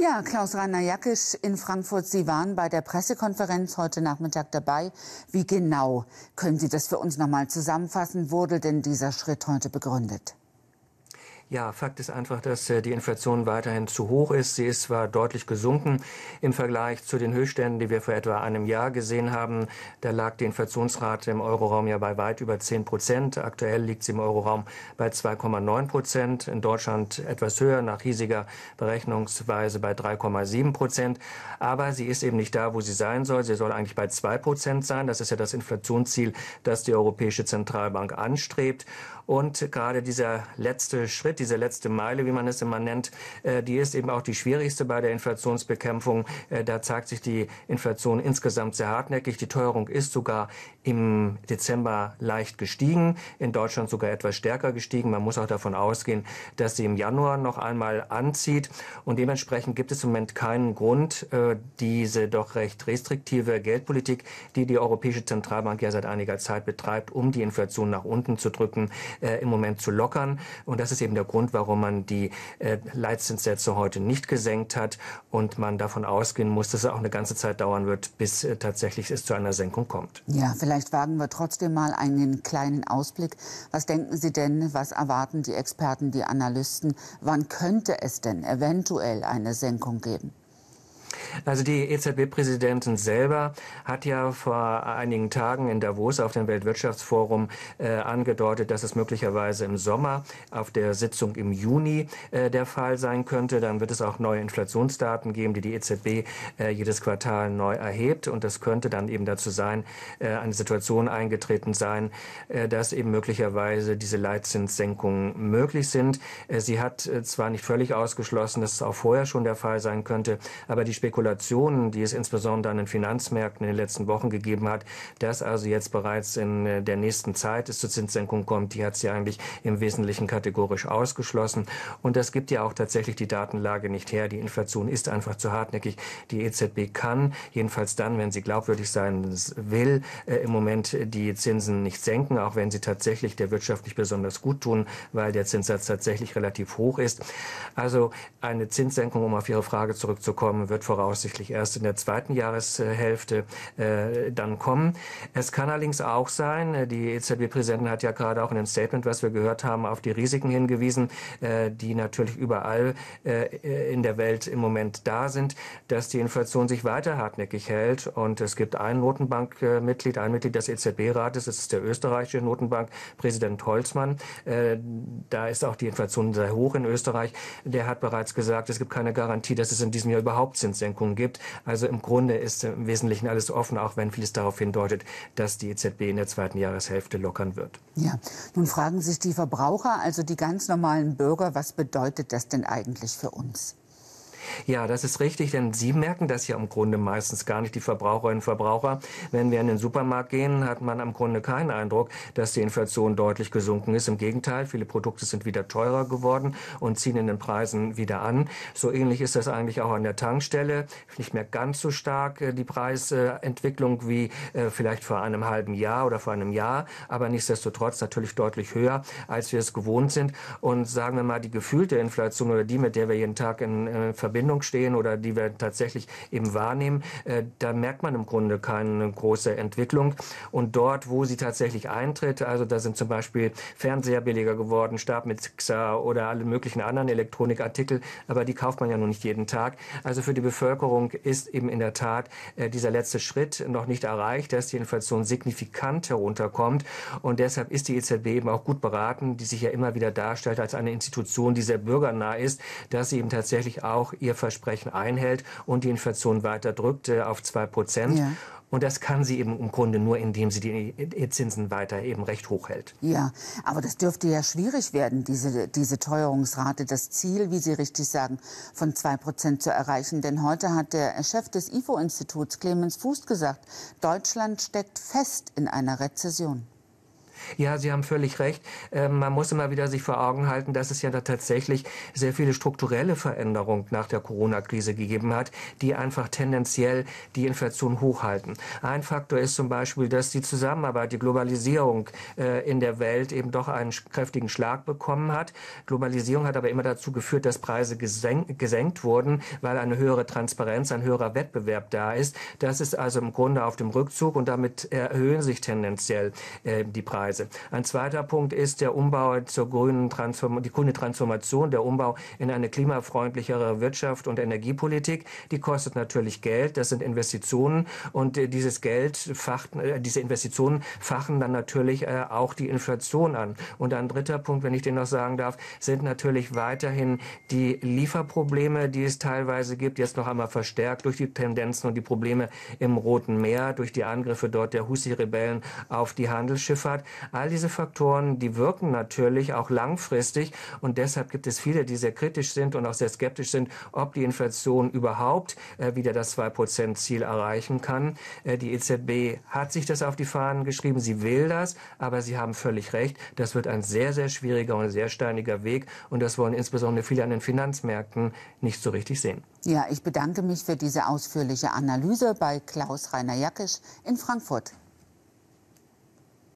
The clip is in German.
Ja, Klaus-Rainer Jackisch in Frankfurt. Sie waren bei der Pressekonferenz heute Nachmittag dabei. Wie genau können Sie das für uns nochmal zusammenfassen? Wurde denn dieser Schritt heute begründet? Ja, Fakt ist einfach, dass äh, die Inflation weiterhin zu hoch ist. Sie ist zwar deutlich gesunken im Vergleich zu den Höchstständen, die wir vor etwa einem Jahr gesehen haben. Da lag die Inflationsrate im Euroraum ja bei weit über 10 Prozent. Aktuell liegt sie im Euroraum bei 2,9 Prozent. In Deutschland etwas höher, nach hiesiger Berechnungsweise bei 3,7 Prozent. Aber sie ist eben nicht da, wo sie sein soll. Sie soll eigentlich bei 2 Prozent sein. Das ist ja das Inflationsziel, das die Europäische Zentralbank anstrebt. Und gerade dieser letzte Schritt, diese letzte Meile, wie man es immer nennt, äh, die ist eben auch die schwierigste bei der Inflationsbekämpfung. Äh, da zeigt sich die Inflation insgesamt sehr hartnäckig. Die Teuerung ist sogar im Dezember leicht gestiegen, in Deutschland sogar etwas stärker gestiegen. Man muss auch davon ausgehen, dass sie im Januar noch einmal anzieht. Und dementsprechend gibt es im Moment keinen Grund, äh, diese doch recht restriktive Geldpolitik, die die Europäische Zentralbank ja seit einiger Zeit betreibt, um die Inflation nach unten zu drücken, im Moment zu lockern. Und das ist eben der Grund, warum man die äh, Leitzinssätze heute nicht gesenkt hat und man davon ausgehen muss, dass es auch eine ganze Zeit dauern wird, bis äh, tatsächlich es zu einer Senkung kommt. Ja, vielleicht wagen wir trotzdem mal einen kleinen Ausblick. Was denken Sie denn, was erwarten die Experten, die Analysten? Wann könnte es denn eventuell eine Senkung geben? Also die EZB-Präsidentin selber hat ja vor einigen Tagen in Davos auf dem Weltwirtschaftsforum äh, angedeutet, dass es möglicherweise im Sommer auf der Sitzung im Juni äh, der Fall sein könnte. Dann wird es auch neue Inflationsdaten geben, die die EZB äh, jedes Quartal neu erhebt. Und das könnte dann eben dazu sein, äh, eine Situation eingetreten sein, äh, dass eben möglicherweise diese Leitzinssenkungen möglich sind. Äh, sie hat zwar nicht völlig ausgeschlossen, dass es auch vorher schon der Fall sein könnte, aber die Spekulation Spekulationen, die es insbesondere an den Finanzmärkten in den letzten Wochen gegeben hat, das also jetzt bereits in äh, der nächsten Zeit es zur Zinssenkung kommt, die hat sie eigentlich im Wesentlichen kategorisch ausgeschlossen. Und das gibt ja auch tatsächlich die Datenlage nicht her. Die Inflation ist einfach zu hartnäckig. Die EZB kann, jedenfalls dann, wenn sie glaubwürdig sein will, äh, im Moment die Zinsen nicht senken, auch wenn sie tatsächlich der Wirtschaft nicht besonders gut tun, weil der Zinssatz tatsächlich relativ hoch ist. Also eine Zinssenkung, um auf Ihre Frage zurückzukommen, wird voraus voraussichtlich erst in der zweiten Jahreshälfte äh, dann kommen. Es kann allerdings auch sein, äh, die EZB-Präsidentin hat ja gerade auch in dem Statement, was wir gehört haben, auf die Risiken hingewiesen, äh, die natürlich überall äh, äh, in der Welt im Moment da sind, dass die Inflation sich weiter hartnäckig hält. Und es gibt ein Notenbankmitglied, ein Mitglied des EZB-Rates, das ist der österreichische Notenbankpräsident Holzmann. Äh, da ist auch die Inflation sehr hoch in Österreich. Der hat bereits gesagt, es gibt keine Garantie, dass es in diesem Jahr überhaupt Zinssenkungen Zinssenkungen gibt. Also im Grunde ist im Wesentlichen alles offen, auch wenn vieles darauf hindeutet, dass die EZB in der zweiten Jahreshälfte lockern wird. Ja, nun fragen sich die Verbraucher, also die ganz normalen Bürger, was bedeutet das denn eigentlich für uns? Ja, das ist richtig, denn Sie merken das ja im Grunde meistens gar nicht, die Verbraucherinnen und Verbraucher. Wenn wir in den Supermarkt gehen, hat man im Grunde keinen Eindruck, dass die Inflation deutlich gesunken ist. Im Gegenteil, viele Produkte sind wieder teurer geworden und ziehen in den Preisen wieder an. So ähnlich ist das eigentlich auch an der Tankstelle. Nicht mehr ganz so stark äh, die Preisentwicklung wie äh, vielleicht vor einem halben Jahr oder vor einem Jahr, aber nichtsdestotrotz natürlich deutlich höher, als wir es gewohnt sind. Und sagen wir mal, die gefühlte Inflation oder die, mit der wir jeden Tag in äh, Verbindung Verbindung stehen oder die wir tatsächlich eben wahrnehmen, äh, da merkt man im Grunde keine große Entwicklung. Und dort, wo sie tatsächlich eintritt, also da sind zum Beispiel Fernseher billiger geworden, Stab mit XR oder alle möglichen anderen Elektronikartikel, aber die kauft man ja nun nicht jeden Tag. Also für die Bevölkerung ist eben in der Tat äh, dieser letzte Schritt noch nicht erreicht, dass die Inflation signifikant herunterkommt. Und deshalb ist die EZB eben auch gut beraten, die sich ja immer wieder darstellt als eine Institution, die sehr bürgernah ist, dass sie eben tatsächlich auch ihr Versprechen einhält und die Inflation weiter drückt äh, auf 2 Prozent. Ja. Und das kann sie eben im Grunde nur, indem sie die äh, Zinsen weiter eben recht hoch hält. Ja, aber das dürfte ja schwierig werden, diese, diese Teuerungsrate, das Ziel, wie Sie richtig sagen, von 2 Prozent zu erreichen. Denn heute hat der Chef des IFO-Instituts, Clemens Fuß, gesagt, Deutschland steckt fest in einer Rezession. Ja, Sie haben völlig recht. Ähm, man muss immer wieder sich vor Augen halten, dass es ja da tatsächlich sehr viele strukturelle Veränderungen nach der Corona-Krise gegeben hat, die einfach tendenziell die Inflation hochhalten. Ein Faktor ist zum Beispiel, dass die Zusammenarbeit, die Globalisierung äh, in der Welt eben doch einen kräftigen Schlag bekommen hat. Globalisierung hat aber immer dazu geführt, dass Preise gesenkt, gesenkt wurden, weil eine höhere Transparenz, ein höherer Wettbewerb da ist. Das ist also im Grunde auf dem Rückzug und damit erhöhen sich tendenziell äh, die Preise. Weise. Ein zweiter Punkt ist der Umbau zur grünen Transform die grüne Transformation, der Umbau in eine klimafreundlichere Wirtschaft und Energiepolitik. Die kostet natürlich Geld. Das sind Investitionen und äh, dieses Geld facht, äh, diese Investitionen fachen dann natürlich äh, auch die Inflation an. Und ein dritter Punkt, wenn ich den noch sagen darf, sind natürlich weiterhin die Lieferprobleme, die es teilweise gibt, jetzt noch einmal verstärkt durch die Tendenzen und die Probleme im Roten Meer, durch die Angriffe dort der husi rebellen auf die Handelsschifffahrt. All diese Faktoren, die wirken natürlich auch langfristig und deshalb gibt es viele, die sehr kritisch sind und auch sehr skeptisch sind, ob die Inflation überhaupt äh, wieder das 2-Prozent-Ziel erreichen kann. Äh, die EZB hat sich das auf die Fahnen geschrieben, sie will das, aber sie haben völlig recht, das wird ein sehr, sehr schwieriger und sehr steiniger Weg und das wollen insbesondere viele an den Finanzmärkten nicht so richtig sehen. Ja, ich bedanke mich für diese ausführliche Analyse bei Klaus Rainer Jackisch in Frankfurt.